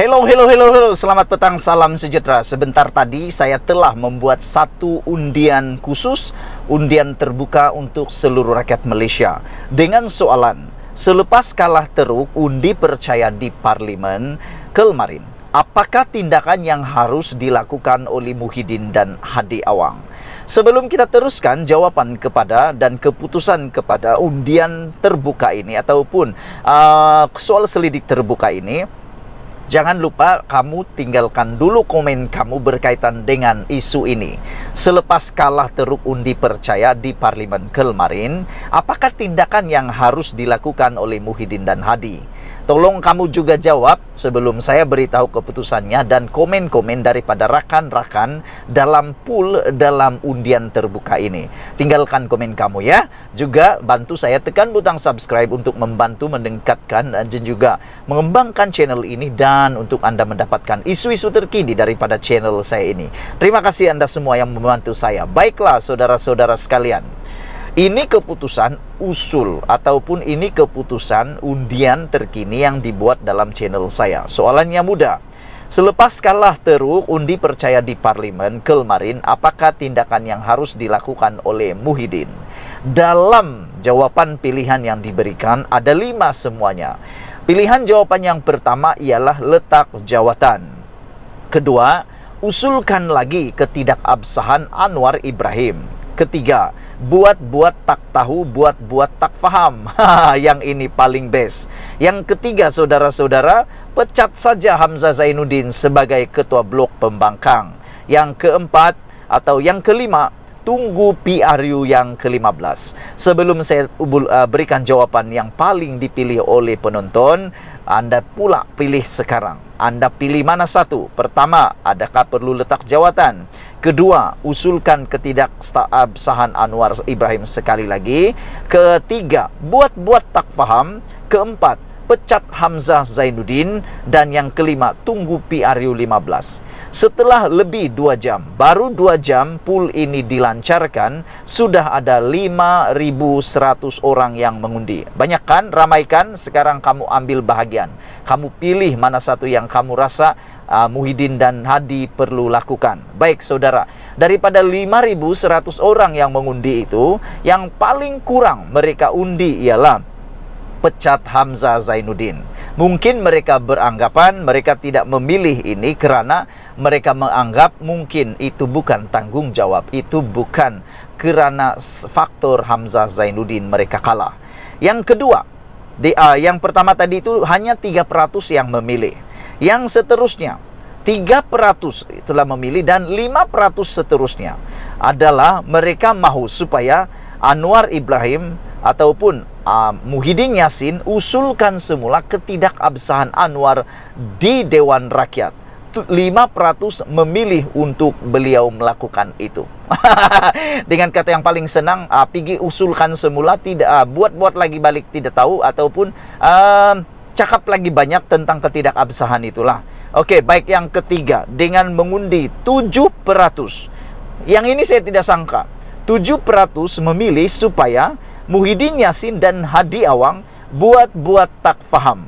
Hello, hello, hello, hello. Selamat petang, salam sejahtera. Sebentar tadi saya telah membuat satu undian khusus, undian terbuka untuk seluruh rakyat Malaysia dengan soalan selepas kalah teruk undi percaya di parlimen kemarin, Apakah tindakan yang harus dilakukan oleh Muhyiddin dan Hadi Awang? Sebelum kita teruskan jawaban kepada dan keputusan kepada undian terbuka ini ataupun uh, soal selidik terbuka ini, Jangan lupa kamu tinggalkan dulu komen kamu berkaitan dengan isu ini. Selepas kalah Teruk Undi percaya di Parlemen kemarin, apakah tindakan yang harus dilakukan oleh Muhyiddin dan Hadi? Tolong kamu juga jawab sebelum saya beritahu keputusannya dan komen-komen daripada rakan-rakan dalam pool dalam undian terbuka ini. Tinggalkan komen kamu ya. Juga bantu saya tekan butang subscribe untuk membantu meningkatkan eh, dan juga mengembangkan channel ini dan untuk Anda mendapatkan isu-isu terkini daripada channel saya ini. Terima kasih Anda semua yang membantu saya. Baiklah saudara-saudara sekalian. Ini keputusan usul ataupun ini keputusan undian terkini yang dibuat dalam channel saya. Soalannya mudah. Selepas kalah teruk undi percaya di parlemen Kelmarin, apakah tindakan yang harus dilakukan oleh Muhyiddin? Dalam jawaban pilihan yang diberikan ada lima semuanya. Pilihan jawaban yang pertama ialah letak jawatan. Kedua, usulkan lagi ketidakabsahan Anwar Ibrahim. Ketiga, buat-buat tak tahu, buat-buat tak faham. Ha, yang ini paling best. Yang ketiga, saudara-saudara, pecat saja Hamzah Zainuddin sebagai ketua blok pembangkang. Yang keempat atau yang kelima, tunggu PRU yang ke-15. Sebelum saya uh, berikan jawaban yang paling dipilih oleh penonton, anda pula pilih sekarang. Anda pilih mana satu? Pertama, adakah perlu letak jawatan? Kedua, usulkan ketidaksahan Anwar Ibrahim sekali lagi. Ketiga, buat-buat tak faham. Keempat, pecat Hamzah Zainuddin dan yang kelima tunggu PRU 15. Setelah lebih dua jam, baru dua jam pool ini dilancarkan, sudah ada 5.100 orang yang mengundi. Banyak kan? Ramaikan, sekarang kamu ambil bahagian. Kamu pilih mana satu yang kamu rasa uh, Muhyiddin dan Hadi perlu lakukan. Baik saudara, daripada 5.100 orang yang mengundi itu, yang paling kurang mereka undi ialah pecat Hamzah Zainuddin. Mungkin mereka beranggapan mereka tidak memilih ini kerana mereka menganggap mungkin itu bukan tanggung jawab, itu bukan kerana faktor Hamzah Zainuddin mereka kalah. Yang kedua, di, uh, yang pertama tadi itu hanya peratus yang memilih. Yang seterusnya, peratus telah memilih dan peratus seterusnya adalah mereka mahu supaya Anwar Ibrahim ataupun uh, Muhyiddin yassin usulkan semula ketidakabsahan Anwar di Dewan Rakyat. 500 memilih untuk beliau melakukan itu. Dengan kata yang paling senang, uh, ah, Pigi usulkan semula tidak uh, buat-buat lagi balik tidak tahu ataupun uh, cakap lagi banyak tentang ketidakabsahan itulah. Oke, okay, baik yang ketiga dengan mengundi 700. Yang ini saya tidak sangka. 700 memilih supaya Muhyiddin Yasin dan Hadi Awang buat-buat tak faham.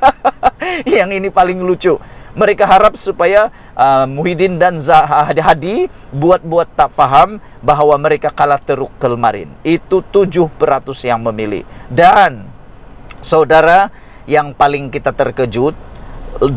yang ini paling lucu. Mereka harap supaya uh, Muhyiddin dan Hadi buat-buat tak faham bahwa mereka kalah teruk kemarin. Itu peratus yang memilih. Dan saudara yang paling kita terkejut 28%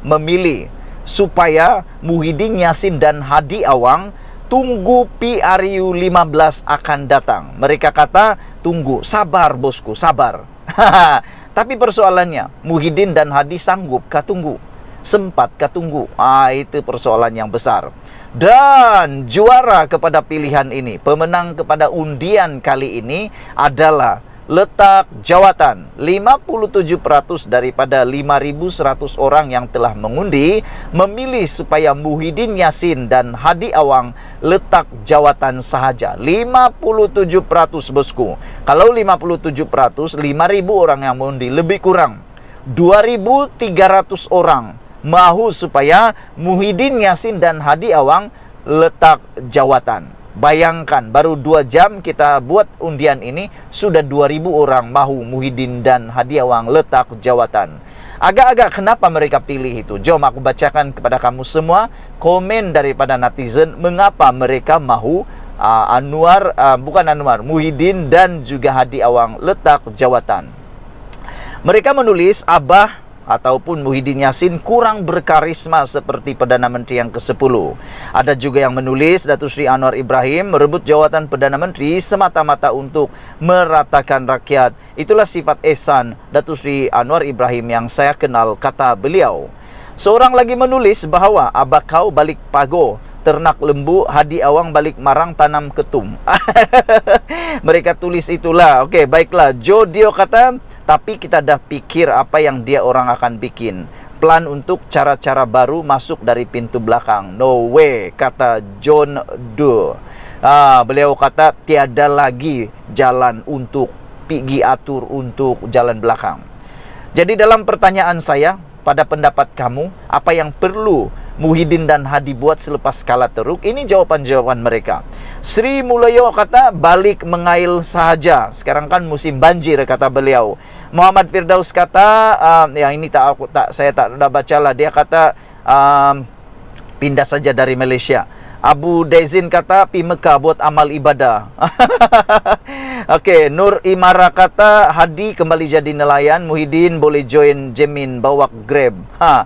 memilih supaya Muhyiddin Yasin dan Hadi Awang tunggu PRU 15 akan datang. Mereka kata, tunggu, sabar bosku, sabar. Tapi persoalannya, Muhyiddin dan Hadi sanggupkah tunggu? Sempatkah tunggu? Ah, itu persoalan yang besar. Dan juara kepada pilihan ini, pemenang kepada undian kali ini adalah letak jawatan 57% daripada 5.100 orang yang telah mengundi memilih supaya Muhyiddin Yasin dan Hadi Awang letak jawatan sahaja 57% bosku kalau 57% 5.000 orang yang mengundi lebih kurang 2.300 orang mahu supaya Muhyiddin Yasin dan Hadi Awang letak jawatan Bayangkan baru dua jam kita buat undian ini sudah 2000 orang Mahu, Muhyiddin dan Hadiawang letak jawatan. Agak-agak kenapa mereka pilih itu? Jom aku bacakan kepada kamu semua komen daripada netizen mengapa mereka mahu uh, Anwar uh, bukan Anwar, Muhyiddin dan juga Hadi Awang letak jawatan. Mereka menulis Abah ataupun Muhyiddin Yassin kurang berkarisma seperti Perdana Menteri yang ke-10. Ada juga yang menulis Datu Sri Anwar Ibrahim merebut jawatan Perdana Menteri semata-mata untuk meratakan rakyat. Itulah sifat esan Datu Sri Anwar Ibrahim yang saya kenal kata beliau. Seorang lagi menulis bahawa Abakau balik pago ternak lembu Hadi Awang balik marang tanam ketum. Mereka tulis itulah. Okey, baiklah. Jodio kata, tapi kita dah pikir apa yang dia orang akan bikin plan untuk cara-cara baru masuk dari pintu belakang no way kata John Doe ah, beliau kata tiada lagi jalan untuk pergi atur untuk jalan belakang jadi dalam pertanyaan saya pada pendapat kamu apa yang perlu Muhyiddin dan Hadi buat selepas kalah teruk? Ini jawaban-jawaban mereka. Sri Mulyo kata balik mengail sahaja. Sekarang kan musim banjir kata beliau. Muhammad Firdaus kata um, ya ini tak aku tak saya tak dah baca lah. dia kata um, pindah saja dari Malaysia. Abu Dezin kata pi Mekah buat amal ibadah. Okey, Nur Imara kata Hadi kembali jadi nelayan, Muhyiddin boleh join Jemin bawa Grab. Ha.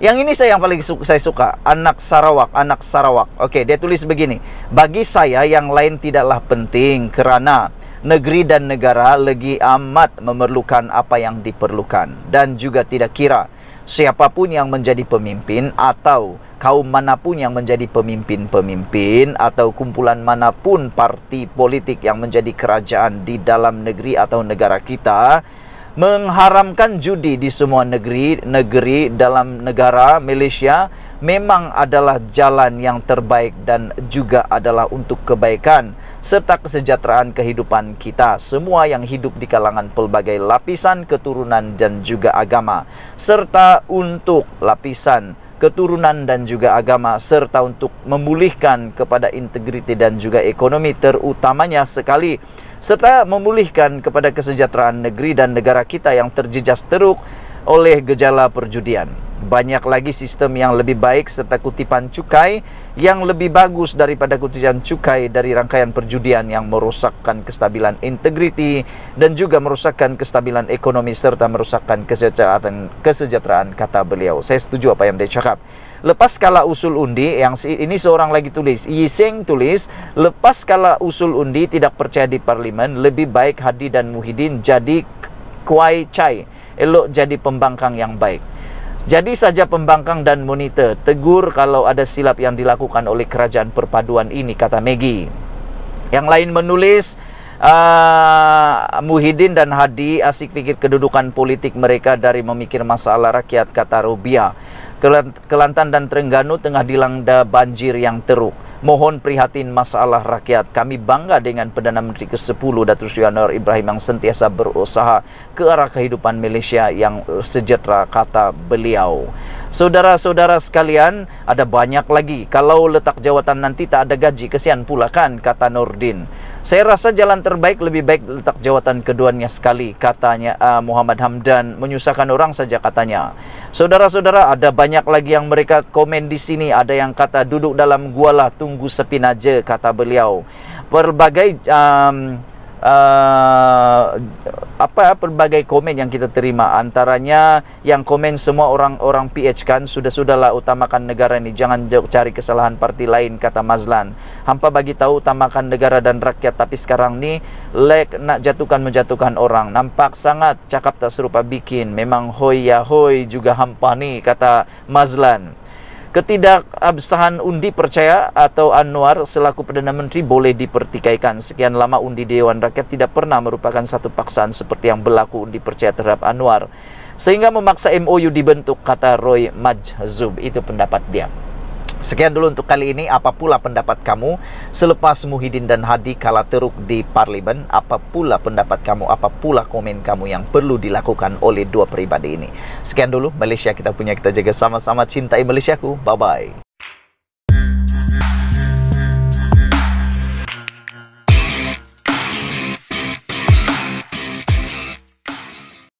Yang ini saya yang paling su saya suka Anak Sarawak Anak Sarawak Oke dia tulis begini Bagi saya yang lain tidaklah penting Kerana negeri dan negara Lagi amat memerlukan apa yang diperlukan Dan juga tidak kira Siapapun yang menjadi pemimpin Atau kaum manapun yang menjadi pemimpin-pemimpin Atau kumpulan manapun parti politik Yang menjadi kerajaan di dalam negeri atau negara Kita mengharamkan judi di semua negeri negeri dalam negara Malaysia memang adalah jalan yang terbaik dan juga adalah untuk kebaikan serta kesejahteraan kehidupan kita semua yang hidup di kalangan pelbagai lapisan keturunan dan juga agama serta untuk lapisan keturunan dan juga agama serta untuk memulihkan kepada integriti dan juga ekonomi terutamanya sekali serta memulihkan kepada kesejahteraan negeri dan negara kita yang terjejas teruk oleh gejala perjudian. banyak lagi sistem yang lebih baik serta kutipan cukai yang lebih bagus daripada kutipan cukai dari rangkaian perjudian yang merusakkan kestabilan integriti dan juga merusakkan kestabilan ekonomi serta merusakkan kesejahteraan, kesejahteraan kata beliau. Saya setuju apa yang dia cakap. Lepas kala usul undi yang ini seorang lagi tulis, Yiseng tulis, lepas kala usul undi tidak percaya di parlimen, lebih baik Hadi dan Muhyiddin jadi Kuai cai elok jadi pembangkang yang baik. Jadi saja pembangkang dan monitor tegur kalau ada silap yang dilakukan oleh kerajaan perpaduan ini kata Megi. Yang lain menulis uh, Muhyiddin dan Hadi asik fikir kedudukan politik mereka dari memikir masalah rakyat kata Rubia. Kelantan dan Terengganu tengah dilanda banjir yang teruk. Mohon prihatin masalah rakyat. Kami bangga dengan Perdana Menteri ke-10 Datuk Seri Anwar Ibrahim yang sentiasa berusaha ke arah kehidupan Malaysia yang sejahtera kata beliau. Saudara-saudara sekalian, ada banyak lagi. Kalau letak jawatan nanti tak ada gaji, kesian pula kan kata Nordin. Saya rasa jalan terbaik lebih baik letak jawatan keduanya sekali katanya uh, Muhammad Hamdan menyusahkan orang saja katanya. Saudara-saudara ada banyak banyak lagi yang mereka komen di sini. Ada yang kata duduk dalam gua lah tunggu naja kata beliau. Berbagai um, uh, apa pelbagai komen yang kita terima antaranya yang komen semua orang-orang PH kan sudah-sudahlah utamakan negara ini jangan cari kesalahan parti lain kata Mazlan hampa bagi tahu utamakan negara dan rakyat tapi sekarang ni lek nak jatuhkan menjatuhkan orang nampak sangat cakap tak serupa bikin memang hoi ya hoi juga hampa ni kata Mazlan Ketidakabsahan Undi percaya atau Anwar selaku Perdana Menteri boleh dipertikaikan. Sekian lama Undi Dewan Rakyat tidak pernah merupakan satu paksaan seperti yang berlaku Undi percaya terhadap Anwar. Sehingga memaksa MOU dibentuk, kata Roy Majzub. Itu pendapat dia. Sekian dulu untuk kali ini. Apa pula pendapat kamu selepas Muhyiddin dan Hadi kalah teruk di parlimen? Apa pula pendapat kamu? Apa pula komen kamu yang perlu dilakukan oleh dua peribadi ini? Sekian dulu Malaysia kita punya kita jaga sama-sama cintai Malaysiaku. Bye bye.